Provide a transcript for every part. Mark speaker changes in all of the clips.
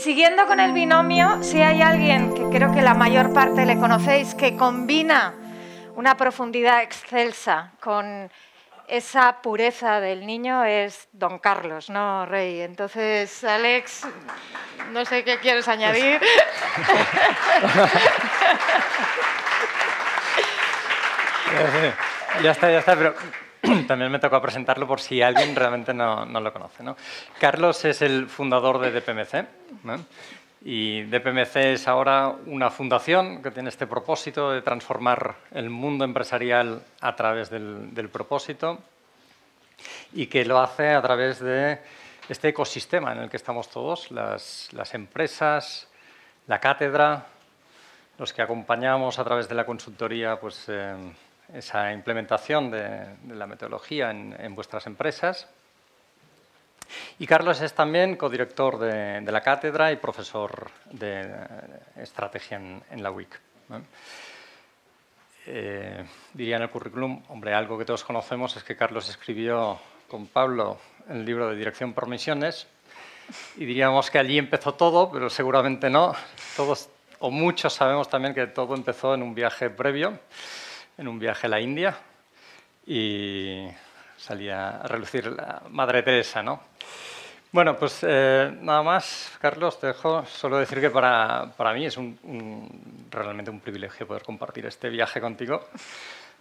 Speaker 1: siguiendo con el binomio, si hay alguien que creo que la mayor parte le conocéis, que combina una profundidad excelsa con esa pureza del niño es don Carlos, ¿no, Rey? Entonces, Alex, no sé qué quieres añadir. ya está, ya está, pero también me tocó presentarlo por si alguien realmente no, lo conoce. Carlos es el fundador de DPMC. Y DPMC es ahora una fundación que tiene este propósito de transformar el mundo empresarial a través del, propósito y que lo hace a través de este ecosistema en el que estamos todos, las, empresas, la cátedra, los que acompañamos a través de la consultoría pues, eh, esa implementación de, la metodología en, vuestras empresas. Y Carlos es también codirector de, de la cátedra y profesor de, estrategia en, la UIC. Eh, diría en el currículum, hombre, algo que todos conocemos es que Carlos escribió con Pablo el libro de Dirección por Misiones y diríamos que allí empezó todo, pero seguramente no. Todos o muchos sabemos también que todo empezó en un viaje previo en un viaje a la India y salía a relucir la Madre Teresa, ¿no? Bueno, pues eh, nada más, Carlos, te dejo solo decir que para, mí es realmente un privilegio poder compartir este viaje contigo.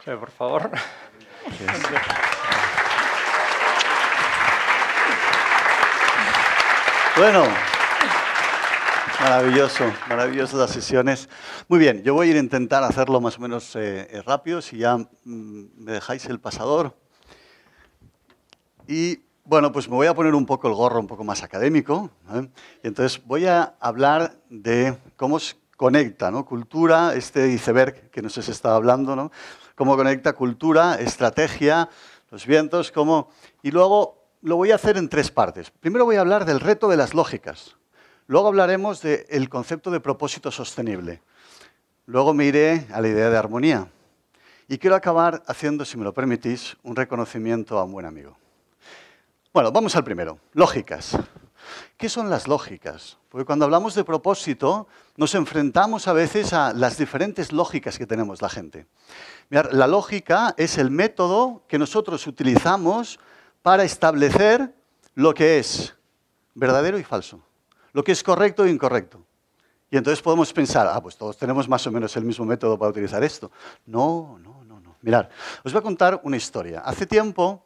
Speaker 1: Eh, por favor.
Speaker 2: Bueno. Maravilloso, maravilloso las sesiones. Muy bien, yo voy a intentar hacerlo más o menos eh, eh, rápido, si ya mm, me dejáis el pasador. Y bueno, pues me voy a poner un poco el gorro, un poco más académico. ¿eh? Y entonces voy a hablar de cómo conecta cultura, este iceberg que nos se estaba hablando, ¿no? cómo conecta cultura, estrategia, los vientos, cómo... Y luego lo voy a hacer en tres partes. Primero voy a hablar del reto de las lógicas. Luego hablaremos del concepto de propósito sostenible. Luego me iré a la idea de armonía. Y quiero acabar haciendo, si me lo permitís, un reconocimiento a un buen amigo. Bueno, vamos al primero. Lógicas. ¿Qué son las lógicas? Porque cuando hablamos de propósito, nos enfrentamos a veces a las diferentes lógicas que tenemos la gente. la lógica es el método que nosotros utilizamos para establecer lo que es verdadero y falso lo que es correcto e incorrecto. Y entonces podemos pensar, ah, pues todos tenemos más o menos el mismo método para utilizar esto. No, no, no, no. Mirad, os voy a contar una historia. Hace tiempo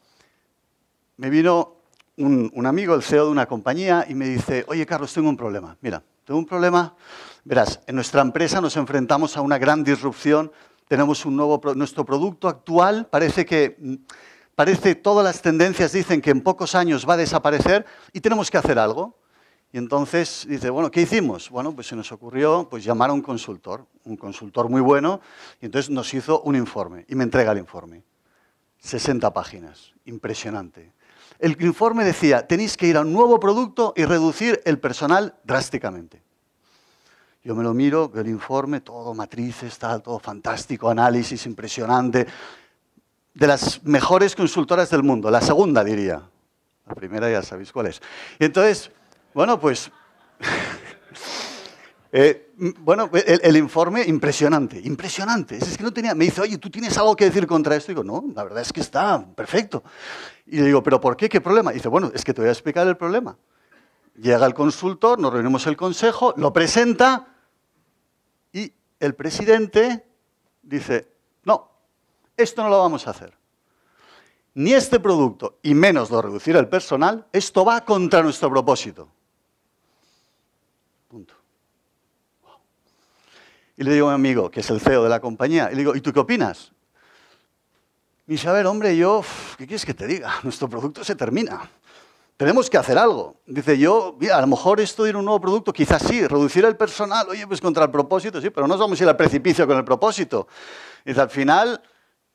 Speaker 2: me vino un, un, amigo, el CEO de una compañía, y me dice, oye, Carlos, tengo un problema. Mira, tengo un problema. Verás, en nuestra empresa nos enfrentamos a una gran disrupción. Tenemos un nuevo, nuestro producto actual parece que parece todas las tendencias dicen que en pocos años va a desaparecer y tenemos que hacer algo. Y entonces dice, bueno, ¿qué hicimos? Bueno, pues se nos ocurrió pues, llamar a un consultor, un consultor muy bueno, y entonces nos hizo un informe y me entrega el informe. 60 páginas, impresionante. El informe decía, tenéis que ir a un nuevo producto y reducir el personal drásticamente. Yo me lo miro, veo el informe, todo matrices, tal, todo fantástico, análisis impresionante, de las mejores consultoras del mundo, la segunda diría. La primera ya sabéis cuál es. Y entonces bueno, pues... Eh, bueno, eh, el, informe impresionante, impresionante. Es que no tenía, me dice, oye, ¿tú tienes algo que decir contra esto? Y digo, no, la verdad es que está perfecto. Y le digo, ¿pero por qué? ¿Qué problema? Y dice, bueno, es que te voy a explicar el problema. Llega el consultor, nos reunimos el consejo, lo presenta y el presidente dice, no, esto no lo vamos a hacer. Ni este producto, y menos lo reducir el personal, esto va contra nuestro propósito. Y le digo a un amigo, que es el CEO de la compañía, y le digo, ¿y tú qué opinas? Y dice, a ver, hombre, yo, ¿qué quieres que te diga? Nuestro producto se termina. Tenemos que hacer algo. Dice, yo, a lo mejor esto de ir a un nuevo producto, quizás sí, reducir el personal, oye, pues contra el propósito, sí, pero no nos vamos a ir al precipicio con el propósito. Dice, al final,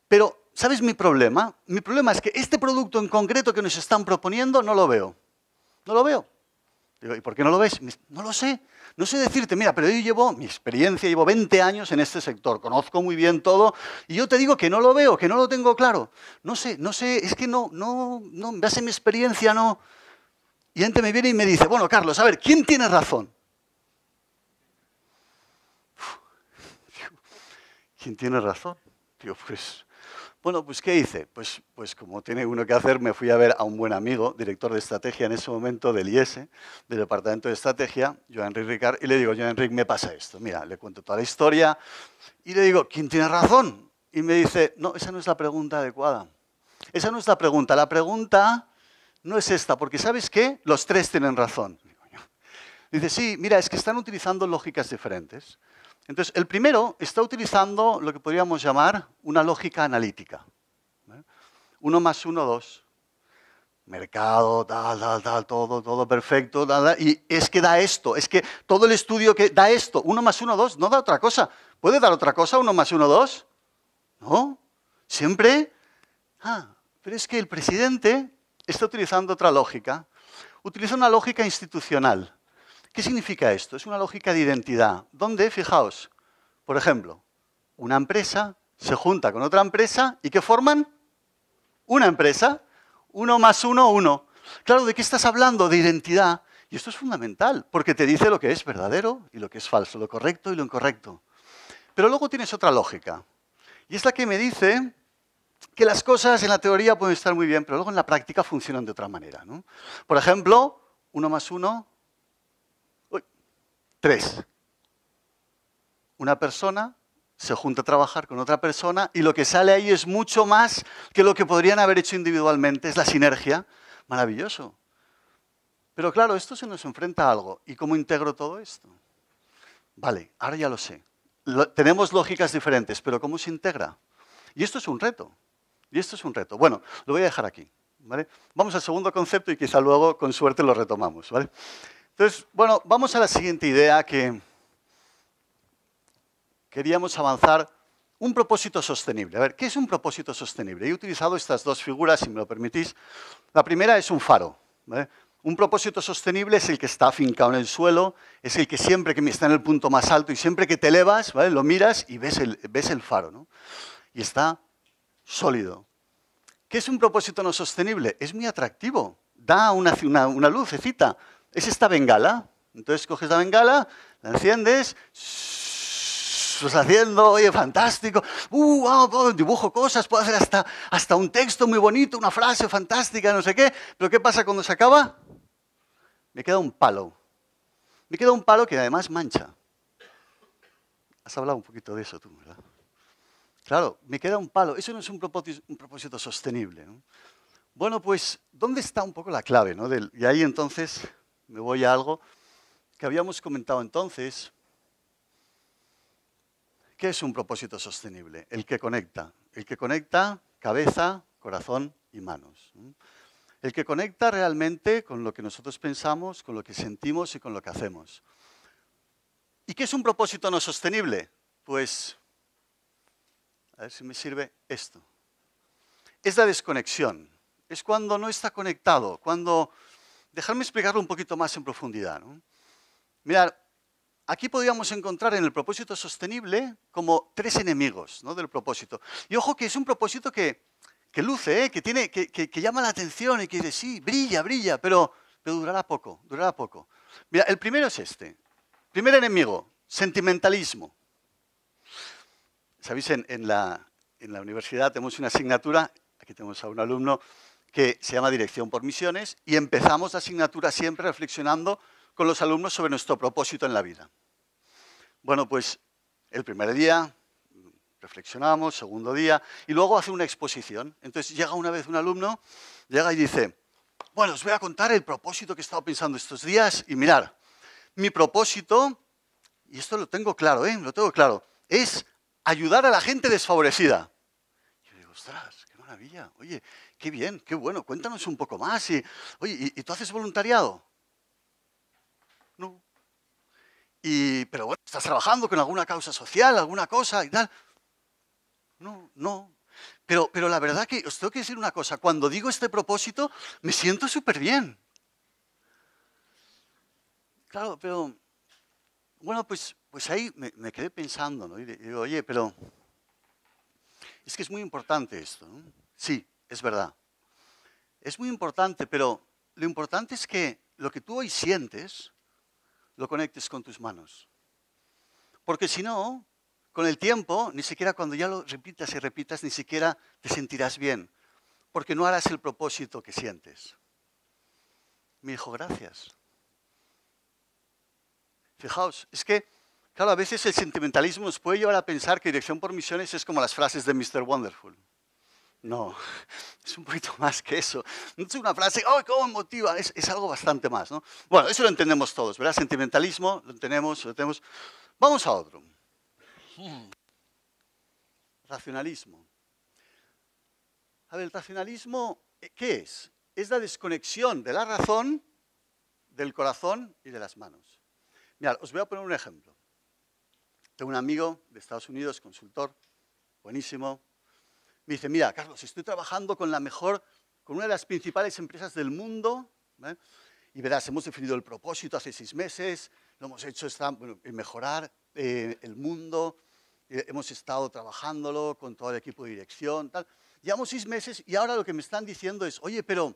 Speaker 2: pero, ¿sabes mi problema? Mi problema es que este producto en concreto que nos están proponiendo no lo veo. No lo veo. ¿y por qué no lo ves? No lo sé, no sé decirte, mira, pero yo llevo, mi experiencia, llevo 20 años en este sector, conozco muy bien todo, y yo te digo que no lo veo, que no lo tengo claro. No sé, no sé, es que no, no, no, me hace mi experiencia, no. Y gente me viene y me dice, bueno, Carlos, a ver, ¿quién tiene razón? ¿Quién tiene razón? Digo, pues, bueno, pues ¿qué hice? Pues, pues como tiene uno que hacer, me fui a ver a un buen amigo, director de estrategia en ese momento del IES, e, del Departamento de Estrategia, Joan Enrique Ricard, y le digo, Joan Enrique, me pasa esto. Mira, le cuento toda la historia y le digo, ¿quién tiene razón? Y me dice, no, esa no es la pregunta adecuada. Esa no es la pregunta. La pregunta no es esta, porque ¿sabes qué? Los tres tienen razón. Dice, sí, mira, es que están utilizando lógicas diferentes. Entonces, el primero está utilizando lo que podríamos llamar una lógica analítica. Uno más uno, dos. Mercado, tal, tal, tal, todo, todo perfecto, tal, tal. y es que da esto, es que todo el estudio que da esto, uno más uno, dos, no da otra cosa. ¿Puede dar otra cosa, uno más uno, dos? No, siempre. Ah, pero es que el presidente está utilizando otra lógica, utiliza una lógica institucional. ¿Qué significa esto? Es una lógica de identidad, donde, fijaos, por ejemplo, una empresa se junta con otra empresa y ¿qué forman? Una empresa. Uno más uno, uno. Claro, ¿de qué estás hablando? De identidad. Y esto es fundamental, porque te dice lo que es verdadero y lo que es falso, lo correcto y lo incorrecto. Pero luego tienes otra lógica, y es la que me dice que las cosas en la teoría pueden estar muy bien, pero luego en la práctica funcionan de otra manera. Por ejemplo, uno más uno, Tres. Una persona se junta a trabajar con otra persona y lo que sale ahí es mucho más que lo que podrían haber hecho individualmente. Es la sinergia. Maravilloso. Pero claro, esto se nos enfrenta a algo. ¿Y cómo integro todo esto? Vale, ahora ya lo sé. tenemos lógicas diferentes, pero ¿cómo se integra? Y esto es un reto. Y esto es un reto. Bueno, lo voy a dejar aquí. ¿vale? Vamos al segundo concepto y quizá luego, con suerte, lo retomamos. ¿vale? Entonces, bueno, vamos a la siguiente idea que queríamos avanzar. Un propósito sostenible. A ver, ¿qué es un propósito sostenible? He utilizado estas dos figuras, si me lo permitís. La primera es un faro. Un propósito sostenible es el que está afincado en el suelo, es el que siempre que está en el punto más alto y siempre que te elevas, ¿vale? lo miras y ves el, ves el faro. Y está sólido. ¿Qué es un propósito no sostenible? Es muy atractivo. Da una, una, una lucecita, es esta bengala. Entonces coges la bengala, la enciendes, estás pues haciendo, oye, fantástico, uh, dibujo cosas, puedo hacer hasta, hasta un texto muy bonito, una frase fantástica, no sé qué, pero ¿qué pasa cuando se acaba? Me queda un palo. Me queda un palo que además mancha. Has hablado un poquito de eso tú, ¿verdad? Claro, me queda un palo. Eso no es un propósito, sostenible. Bueno, pues, ¿dónde está un poco la clave? ¿no? y ahí entonces me voy a algo que habíamos comentado entonces. ¿Qué es un propósito sostenible? El que conecta. El que conecta cabeza, corazón y manos. El que conecta realmente con lo que nosotros pensamos, con lo que sentimos y con lo que hacemos. ¿Y qué es un propósito no sostenible? Pues, a ver si me sirve esto. Es la desconexión. Es cuando no está conectado, cuando Dejarme explicarlo un poquito más en profundidad. ¿no? Mirad, aquí podríamos encontrar en el propósito sostenible como tres enemigos ¿no? del propósito. Y ojo que es un propósito que, luce, ¿eh? que, tiene, que, que, llama la atención y que dice, sí, brilla, brilla, pero, pero durará poco, durará poco. Mira, el primero es este. Primer enemigo, sentimentalismo. Sabéis, en, en la universidad tenemos una asignatura, aquí tenemos a un alumno que se llama Dirección por Misiones, y empezamos la asignatura siempre reflexionando con los alumnos sobre nuestro propósito en la vida. Bueno, pues el primer día reflexionamos, segundo día, y luego hace una exposición. Entonces llega una vez un alumno, llega y dice, bueno, os voy a contar el propósito que he estado pensando estos días, y mirar, mi propósito, y esto lo tengo claro, ¿eh? Lo tengo claro, es ayudar a la gente desfavorecida. Yo digo, ostras, qué maravilla, oye, qué bien, qué bueno, cuéntanos un poco más. Y, oye, ¿y, tú haces voluntariado? No. Y, pero bueno, ¿estás trabajando con alguna causa social, alguna cosa y tal? No, no. Pero, pero la verdad que os tengo que decir una cosa, cuando digo este propósito me siento súper bien. Claro, pero bueno, pues, pues ahí me, me quedé pensando, ¿no? Y digo, oye, pero es que es muy importante esto, ¿no? Sí, es verdad. Es muy importante, pero lo importante es que lo que tú hoy sientes lo conectes con tus manos. Porque si no, con el tiempo, ni siquiera cuando ya lo repitas y repitas, ni siquiera te sentirás bien, porque no harás el propósito que sientes. Me dijo, gracias. Fijaos, es que, claro, a veces el sentimentalismo nos puede llevar a pensar que dirección por misiones es como las frases de Mr. Wonderful. No, es un poquito más que eso. No es una frase, ¡ay, cómo me motiva! Es, algo bastante más, ¿no? Bueno, eso lo entendemos todos, ¿verdad? Sentimentalismo, lo tenemos, lo tenemos. Vamos a otro. Racionalismo. A ver, el racionalismo, eh, ¿qué es? Es la desconexión de la razón, del corazón y de las manos. Mirad, os voy a poner un ejemplo. Tengo un amigo de Estados Unidos, consultor, buenísimo, me dice, mira, Carlos, estoy trabajando con la mejor, con una de las principales empresas del mundo, ¿eh? y verás, hemos definido el propósito hace seis meses, lo hemos hecho está, mejorar eh, el mundo, eh, hemos estado trabajándolo con todo el equipo de dirección, tal. Llevamos seis meses y ahora lo que me están diciendo es, oye, pero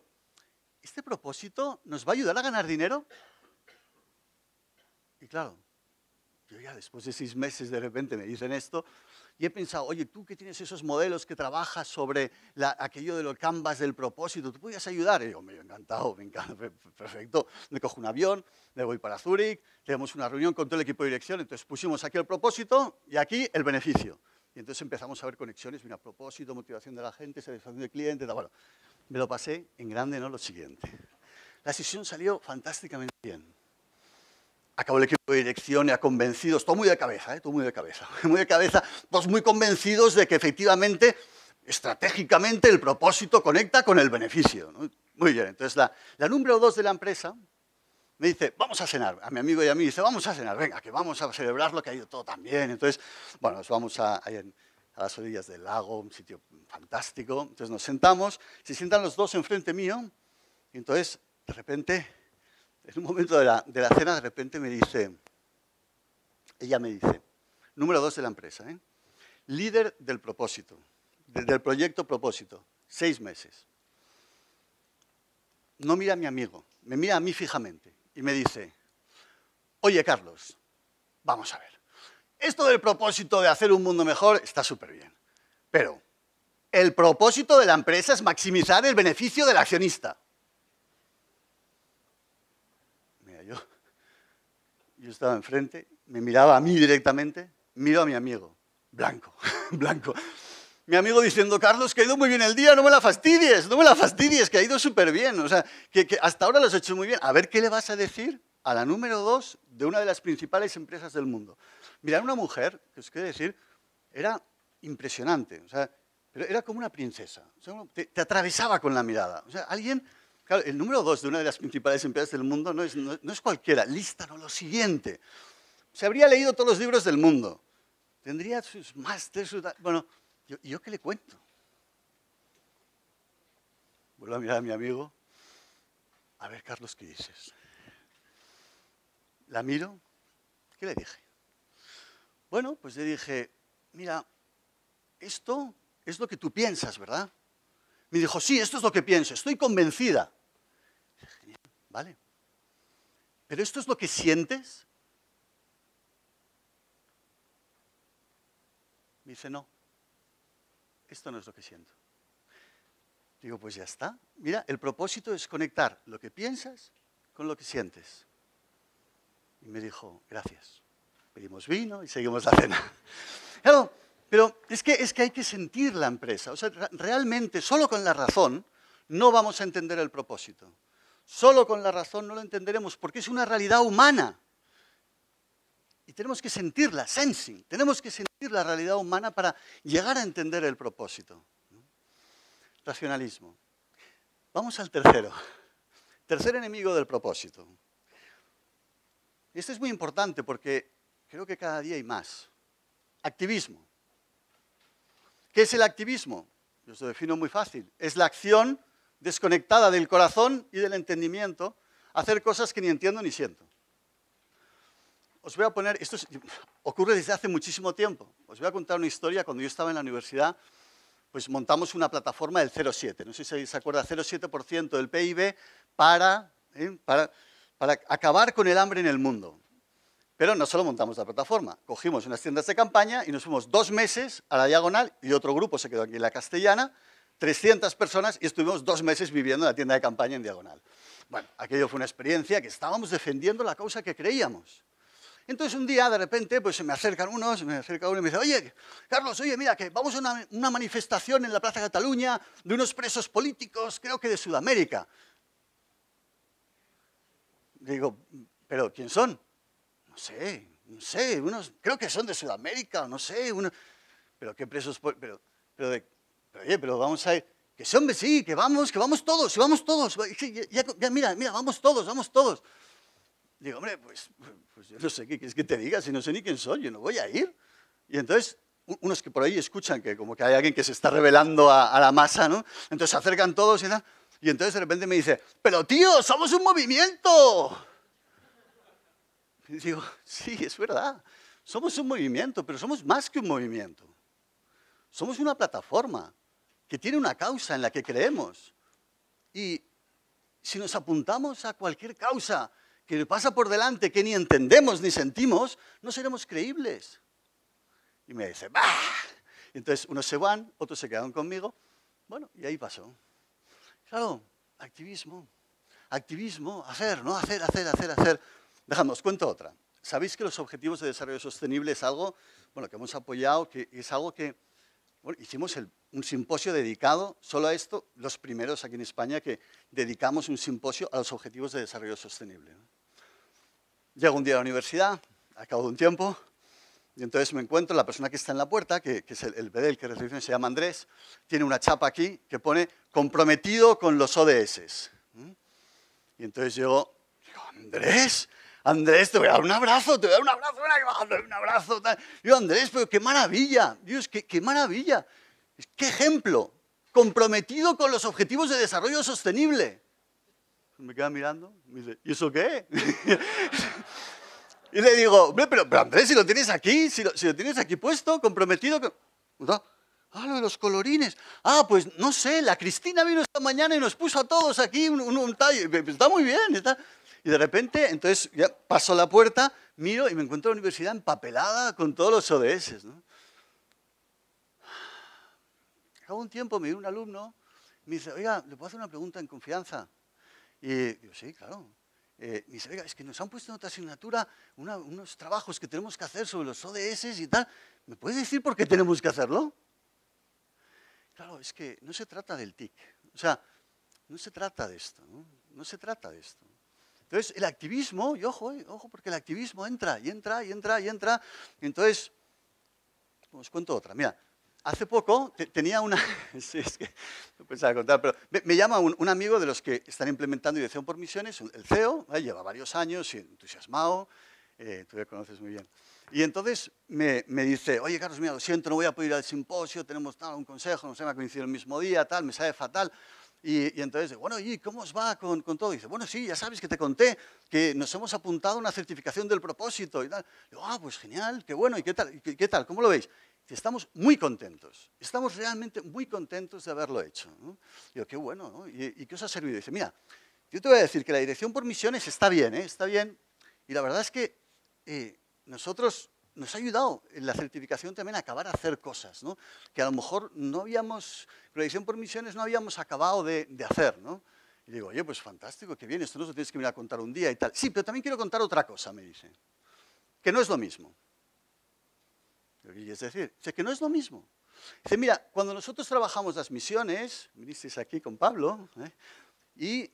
Speaker 2: ¿este propósito nos va a ayudar a ganar dinero? Y claro, yo ya después de seis meses de repente me dicen esto, y he pensado, oye, tú que tienes esos modelos que trabajas sobre aquello de los canvas del propósito, ¿tú podías ayudar? Y yo, me encantado, me encanta, perfecto. Me cojo un avión, me voy para Zúrich, tenemos una reunión con todo el equipo de dirección, entonces pusimos aquí el propósito y aquí el beneficio. Y entonces empezamos a ver conexiones, mira, propósito, motivación de la gente, satisfacción del cliente, Bueno, me lo pasé en grande, ¿no? Lo siguiente. La sesión salió fantásticamente bien acabó el equipo de dirección y ha convencido, todo muy de cabeza, eh, muy de cabeza, muy de cabeza, todos muy convencidos de que efectivamente, estratégicamente, el propósito conecta con el beneficio. Muy bien, entonces la, la número dos de la empresa me dice, vamos a cenar, a mi amigo y a mí, dice, vamos a cenar, venga, que vamos a celebrar lo que ha ido todo tan bien. Entonces, bueno, nos vamos a, a las orillas del lago, un sitio fantástico, entonces nos sentamos, se sientan los dos enfrente mío, y entonces, de repente, en un momento de la, cena, de repente me dice, ella me dice, número dos de la empresa, ¿eh? líder del propósito, del proyecto propósito, seis meses. No mira a mi amigo, me mira a mí fijamente y me dice, oye Carlos, vamos a ver, esto del propósito de hacer un mundo mejor está súper bien, pero el propósito de la empresa es maximizar el beneficio del accionista. estaba enfrente, me miraba a mí directamente, miro a mi amigo, blanco, blanco. Mi amigo diciendo, Carlos, que ha ido muy bien el día, no me la fastidies, no me la fastidies, que ha ido súper bien. O sea, que, hasta ahora lo has hecho muy bien. A ver, ¿qué le vas a decir a la número dos de una de las principales empresas del mundo? Mirar una mujer, que os quiero decir, era impresionante. O sea, pero era como una princesa. te, atravesaba con la mirada. O sea, alguien Claro, el número dos de una de las principales empresas del mundo no es, no, no es cualquiera. lo siguiente. Se habría leído todos los libros del mundo. Tendría sus másteres. Bueno, ¿yo, ¿yo qué le cuento? Vuelvo a mirar a mi amigo. A ver, Carlos, ¿qué dices? La miro. ¿Qué le dije? Bueno, pues le dije, mira, esto es lo que tú piensas, ¿verdad? Me dijo, sí, esto es lo que pienso, estoy convencida. ¿Vale? ¿Pero esto es lo que sientes? Me dice, no, esto no es lo que siento. Digo, pues ya está. Mira, el propósito es conectar lo que piensas con lo que sientes. Y me dijo, gracias. Pedimos vino y seguimos la cena. hello Pero es que, es que hay que sentir la empresa. O sea, realmente solo con la razón no vamos a entender el propósito. Solo con la razón no lo entenderemos porque es una realidad humana. Y tenemos que sentirla, sensing. Tenemos que sentir la realidad humana para llegar a entender el propósito. Racionalismo. Vamos al tercero. Tercer enemigo del propósito. Este es muy importante porque creo que cada día hay más. Activismo. ¿Qué es el activismo? Yo lo defino muy fácil. Es la acción desconectada del corazón y del entendimiento, hacer cosas que ni entiendo ni siento. Os voy a poner, esto ocurre desde hace muchísimo tiempo. Os voy a contar una historia. Cuando yo estaba en la universidad, pues montamos una plataforma del 0,7. No sé si se acuerda, 0,7% del PIB ¿eh? para, para acabar con el hambre en el mundo. Pero no solo montamos la plataforma, cogimos unas tiendas de campaña y nos fuimos dos meses a la diagonal y otro grupo se quedó aquí en la castellana, 300 personas y estuvimos dos meses viviendo en la tienda de campaña en diagonal. Bueno, aquello fue una experiencia que estábamos defendiendo la causa que creíamos. Entonces un día de repente pues se me acercan unos, me acerca uno y me dice, oye, Carlos, oye, mira, que vamos a una, una manifestación en la Plaza de Cataluña de unos presos políticos, creo que de Sudamérica. Digo, pero ¿quién son? no sé, no sé, unos, creo que son de Sudamérica, no sé, uno pero qué presos, pero, pero, pero, oye, pero vamos a ir, que son sí, que vamos, que vamos todos, que vamos todos, mira, mira, vamos todos, vamos todos. Digo, hombre, pues, pues, yo no sé qué quieres que te diga, si no sé ni quién soy, yo no voy a ir. Y entonces, unos que por ahí escuchan que como que hay alguien que se está revelando a, la masa, ¿no? Entonces se acercan todos y Y entonces de repente me dice, pero tío, somos un movimiento. Y digo, sí, es verdad. Somos un movimiento, pero somos más que un movimiento. Somos una plataforma que tiene una causa en la que creemos. Y si nos apuntamos a cualquier causa que nos pasa por delante, que ni entendemos ni sentimos, no seremos creíbles. Y me dice, ¡bah! Entonces unos se van, otros se quedaron conmigo. Bueno, y ahí pasó. Claro, activismo, activismo, hacer, ¿no? Hacer, hacer, hacer, hacer. Dejamos. cuento otra. Sabéis que los Objetivos de Desarrollo Sostenible es algo bueno, que hemos apoyado, que es algo que hicimos un simposio dedicado solo a esto, los primeros aquí en España que dedicamos un simposio a los Objetivos de Desarrollo Sostenible. Llego un día a la universidad, acabo cabo de un tiempo, y entonces me encuentro la persona que está en la puerta, que, es el, el que recibe, se llama Andrés, tiene una chapa aquí que pone comprometido con los ODS. Y entonces yo, Andrés, Andrés, te voy a dar un abrazo, te voy a dar un abrazo, bajando, un abrazo. Yo, Andrés, pero qué maravilla, Dios, qué, maravilla. Qué ejemplo, comprometido con los objetivos de desarrollo sostenible. Me queda mirando, me dice, ¿y eso qué? y le digo, pero, Andrés, si lo tienes aquí, si lo, tienes aquí puesto, comprometido con... Ah, lo de los colorines. Ah, pues no sé, la Cristina vino esta mañana y nos puso a todos aquí un, tallo. Está muy bien, está... Y de repente, entonces ya paso la puerta, miro y me encuentro la universidad empapelada con todos los ODS. ¿no? Acabo un tiempo me vino un alumno me dice, oiga, ¿le puedo hacer una pregunta en confianza? Y yo, sí, claro. Eh, me dice, oiga, es que nos han puesto en otra asignatura unos trabajos que tenemos que hacer sobre los ODS y tal. ¿Me puedes decir por qué tenemos que hacerlo? Claro, es que no se trata del TIC. O sea, no se trata de esto. No, no se trata de esto. Entonces, el activismo, y ojo, eh, ojo, porque el activismo entra y entra y entra y entra. entonces, os cuento otra. Mira, hace poco tenía una... sí, es que no pensaba contar, pero me, llama un, amigo de los que están implementando dirección por misiones, el CEO, lleva varios años, entusiasmado, eh, tú ya conoces muy bien. Y entonces me, me, dice, oye Carlos, mira, lo siento, no voy a poder ir al simposio, tenemos tal, un consejo, no sé, me ha coincidido el mismo día, tal, me sabe fatal. Y, entonces, bueno, ¿y cómo os va con, con todo? dice, bueno, sí, ya sabes que te conté que nos hemos apuntado una certificación del propósito y tal. yo, ah, pues genial, qué bueno, ¿y qué tal? qué, tal? ¿Cómo lo veis? estamos muy contentos, estamos realmente muy contentos de haberlo hecho. yo, qué bueno, ¿no? ¿Y, qué os ha servido? dice, mira, yo te voy a decir que la dirección por misiones está bien, ¿eh? está bien. Y la verdad es que eh, nosotros nos ha ayudado en la certificación también a acabar a hacer cosas, ¿no? que a lo mejor no habíamos, proyección por misiones no habíamos acabado de, hacer. ¿no? Y digo, oye, pues fantástico, qué bien, esto no lo tienes que venir a contar un día y tal. Sí, pero también quiero contar otra cosa, me dice, que no es lo mismo. ¿Qué es decir, sea que no es lo mismo. Dice, mira, cuando nosotros trabajamos las misiones, vinisteis aquí con Pablo, ¿eh? y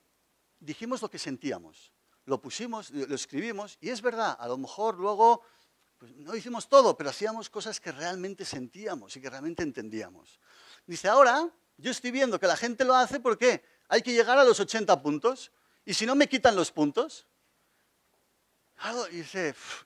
Speaker 2: dijimos lo que sentíamos, lo pusimos, lo escribimos, y es verdad, a lo mejor luego pues no hicimos todo, pero hacíamos cosas que realmente sentíamos y que realmente entendíamos. Dice, ahora yo estoy viendo que la gente lo hace porque hay que llegar a los 80 puntos y si no me quitan los puntos. y,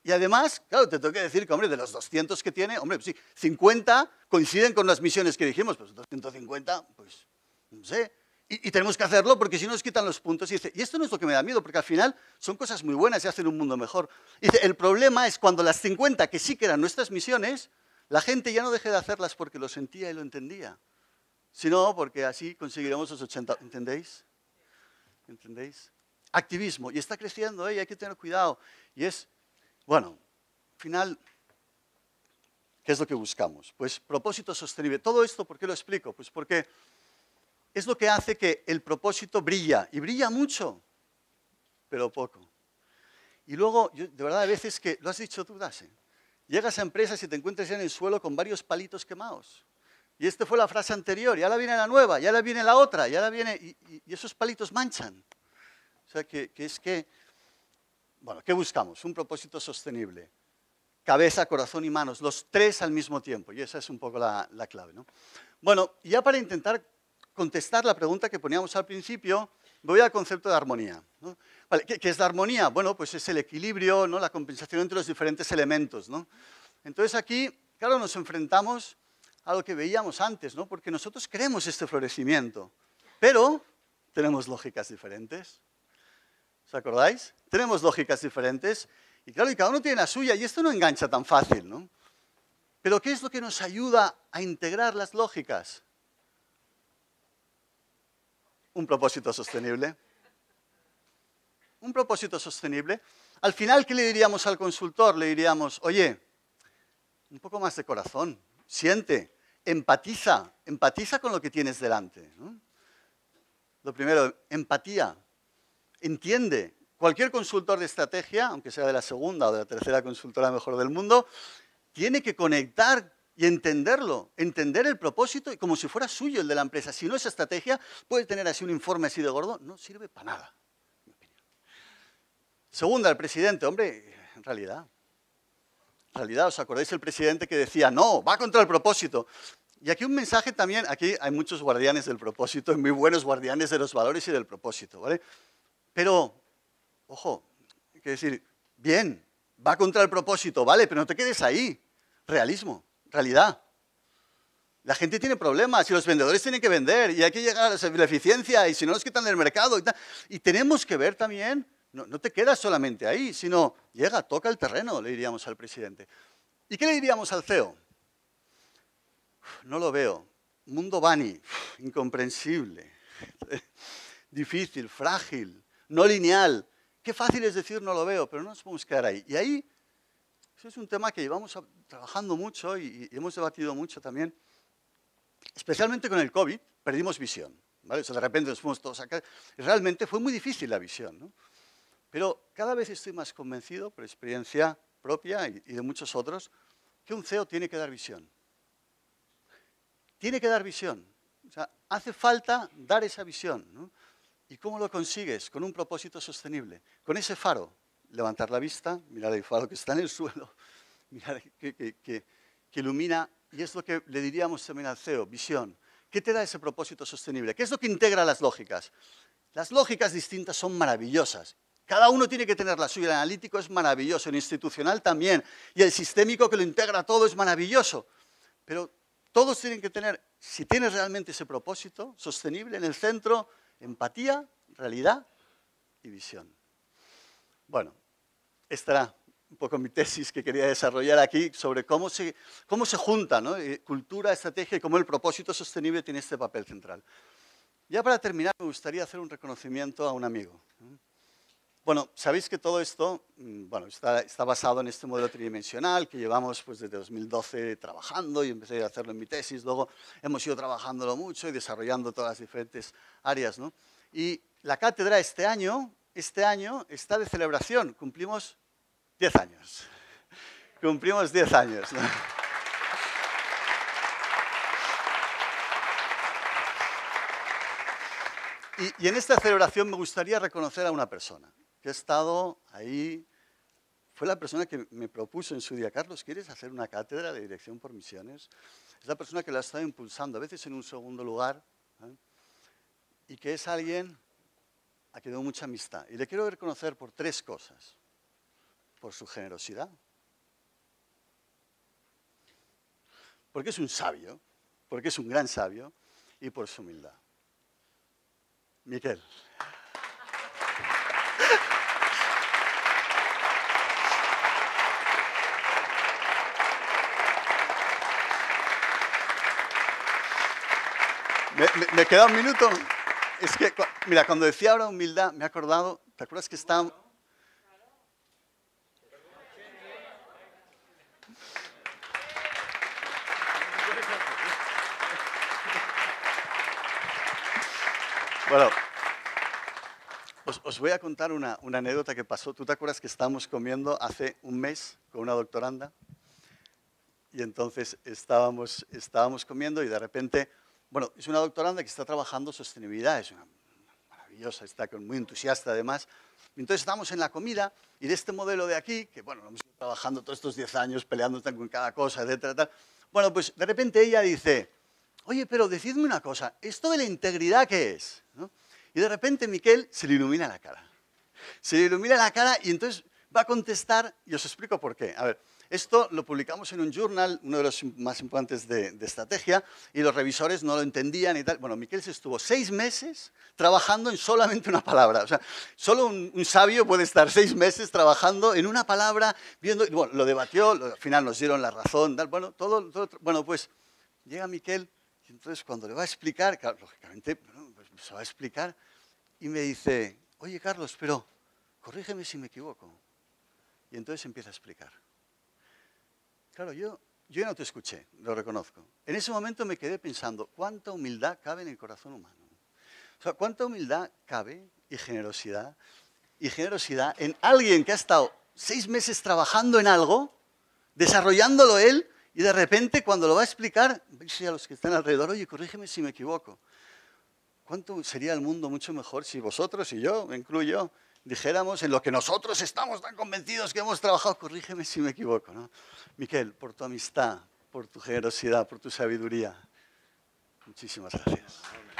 Speaker 2: y además, claro, te tengo que decir que, hombre, de los 200 que tiene, hombre, pues sí, 50 coinciden con las misiones que dijimos, pues 250, pues no sé, y, tenemos que hacerlo porque si no nos quitan los puntos. Y dice, y esto no es lo que me da miedo, porque al final son cosas muy buenas y hacen un mundo mejor. Y dice, el problema es cuando las 50 que sí que eran nuestras misiones, la gente ya no deje de hacerlas porque lo sentía y lo entendía, sino porque así conseguiremos los 80. ¿Entendéis? ¿Entendéis? Activismo. Y está creciendo, ¿eh? y hay que tener cuidado. Y es, bueno, al final, ¿qué es lo que buscamos? Pues propósito sostenible. Todo esto, ¿por qué lo explico? Pues porque es lo que hace que el propósito brilla, y brilla mucho, pero poco. Y luego, de verdad, a veces que, lo has dicho tú, Dase, llegas a empresas y te encuentras en el suelo con varios palitos quemados. Y esta fue la frase anterior, y ahora viene la nueva, y ahora viene la otra, y ahora viene, y, esos palitos manchan. O sea, que, es que, bueno, ¿qué buscamos? Un propósito sostenible. Cabeza, corazón y manos, los tres al mismo tiempo. Y esa es un poco la, la clave, ¿no? Bueno, ya para intentar contestar la pregunta que poníamos al principio, voy al concepto de armonía. ¿qué, es la armonía? Bueno, pues es el equilibrio, la compensación entre los diferentes elementos. Entonces aquí, claro, nos enfrentamos a lo que veíamos antes, porque nosotros queremos este florecimiento, pero tenemos lógicas diferentes. ¿Os acordáis? Tenemos lógicas diferentes y claro, y cada uno tiene la suya y esto no engancha tan fácil. Pero ¿qué es lo que nos ayuda a integrar las lógicas? un propósito sostenible? Un propósito sostenible. Al final, ¿qué le diríamos al consultor? Le diríamos, oye, un poco más de corazón, siente, empatiza, empatiza con lo que tienes delante. Lo primero, empatía, entiende. Cualquier consultor de estrategia, aunque sea de la segunda o de la tercera consultora mejor del mundo, tiene que conectar y entenderlo, entender el propósito y como si fuera suyo el de la empresa. Si no es estrategia, puede tener así un informe así de gordo, no sirve para nada. Segunda, el presidente, hombre, en realidad, en realidad, ¿os acordáis el presidente que decía, no, va contra el propósito? Y aquí un mensaje también, aquí hay muchos guardianes del propósito, muy buenos guardianes de los valores y del propósito, ¿vale? Pero, ojo, hay que decir, bien, va contra el propósito, ¿vale? Pero no te quedes ahí, realismo realidad. La gente tiene problemas y los vendedores tienen que vender y hay que llegar a la eficiencia y si no nos quitan del mercado y, tal. y tenemos que ver también, no, te quedas solamente ahí, sino llega, toca el terreno, le diríamos al presidente. ¿Y qué le diríamos al CEO? no lo veo. Mundo Bani, incomprensible, difícil, frágil, no lineal. Qué fácil es decir no lo veo, pero no nos podemos quedar ahí. Y ahí eso es un tema que llevamos trabajando mucho y, hemos debatido mucho también. Especialmente con el COVID, perdimos visión. de repente nos fuimos todos acá. Realmente fue muy difícil la visión. ¿no? Pero cada vez estoy más convencido, por experiencia propia y, y de muchos otros, que un CEO tiene que dar visión. Tiene que dar visión. O sea, hace falta dar esa visión. ¿no? ¿Y cómo lo consigues? Con un propósito sostenible, con ese faro levantar la vista, mirar el faro que está en el suelo, mirar que, ilumina, y es lo que le diríamos también al CEO, visión. ¿Qué te da ese propósito sostenible? ¿Qué es lo que integra las lógicas? Las lógicas distintas son maravillosas. Cada uno tiene que tener la suya. El analítico es maravilloso, el institucional también, y el sistémico que lo integra todo es maravilloso. Pero todos tienen que tener, si tienes realmente ese propósito sostenible en el centro, empatía, realidad y visión. Bueno, esta era un poco mi tesis que quería desarrollar aquí sobre cómo se, cómo se junta eh, cultura, estrategia y cómo el propósito sostenible tiene este papel central. Ya para terminar, me gustaría hacer un reconocimiento a un amigo. Bueno, sabéis que todo esto mm, bueno, está, está, basado en este modelo tridimensional que llevamos pues, desde 2012 trabajando y empecé a hacerlo en mi tesis, luego hemos ido trabajándolo mucho y desarrollando todas las diferentes áreas. Y la cátedra este año, este año está de celebración, cumplimos Diez años. Cumplimos diez años. Y, en esta celebración me gustaría reconocer a una persona que ha estado ahí. Fue la persona que me propuso en su día, Carlos, ¿quieres hacer una cátedra de dirección por misiones? Es la persona que la ha estado impulsando, a veces en un segundo lugar, ¿eh? y que es alguien a quien tengo mucha amistad. Y le quiero reconocer por tres cosas por su generosidad. Porque es un sabio, porque es un gran sabio y por su humildad. Miquel. ¿Me, me queda un minuto? Es que, mira, cuando decía ahora humildad, me he acordado, ¿te acuerdas que estábamos... voy a contar una, anécdota que pasó. ¿Tú te acuerdas que estábamos comiendo hace un mes con una doctoranda? Y entonces estábamos, estábamos comiendo y de repente, bueno, es una doctoranda que está trabajando sostenibilidad, es una maravillosa, está muy entusiasta además. entonces estábamos en la comida y de este modelo de aquí, que bueno, lo hemos estado trabajando todos estos 10 años, peleándonos con cada cosa, etcétera, Bueno, pues de repente ella dice, oye, pero decidme una cosa, ¿esto de la integridad qué es? ¿No? Y de repente Miquel se le ilumina la cara. Se le ilumina la cara y entonces va a contestar, y os explico por qué. A ver, esto lo publicamos en un journal, uno de los más importantes de, estrategia, y los revisores no lo entendían y tal. Bueno, Miquel se estuvo seis meses trabajando en solamente una palabra. O sea, solo un, sabio puede estar seis meses trabajando en una palabra, viendo. Bueno, lo debatió, al final nos dieron la razón, tal. Bueno, todo, Bueno, pues llega Miquel, y entonces cuando le va a explicar, claro, lógicamente, va a explicar y me dice, oye Carlos, pero corrígeme si me equivoco. Y entonces empieza a explicar. Claro, yo, yo no te escuché, lo reconozco. En ese momento me quedé pensando, ¿cuánta humildad cabe en el corazón humano? O sea, ¿cuánta humildad cabe y generosidad? Y generosidad en alguien que ha estado seis meses trabajando en algo, desarrollándolo él, y de repente cuando lo va a explicar, dice a los que están alrededor, oye, corrígeme si me equivoco. ¿Cuánto sería el mundo mucho mejor si vosotros y yo, me incluyo, dijéramos en lo que nosotros estamos tan convencidos que hemos trabajado? Corrígeme si me equivoco, ¿no? Miquel, por tu amistad, por tu generosidad, por tu sabiduría. Muchísimas gracias.